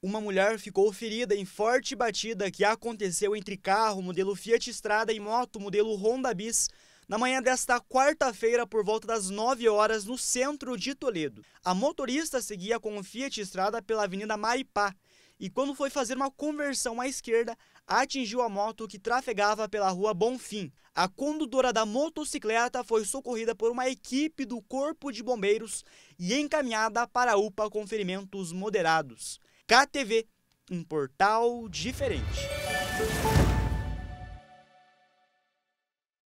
Uma mulher ficou ferida em forte batida que aconteceu entre carro modelo Fiat Strada e moto modelo Honda Bis na manhã desta quarta-feira por volta das 9 horas no centro de Toledo. A motorista seguia com o Fiat Strada pela Avenida Maripá e quando foi fazer uma conversão à esquerda, atingiu a moto que trafegava pela rua Bonfim. A condutora da motocicleta foi socorrida por uma equipe do Corpo de Bombeiros e encaminhada para a UPA com ferimentos moderados. KTV, um portal diferente.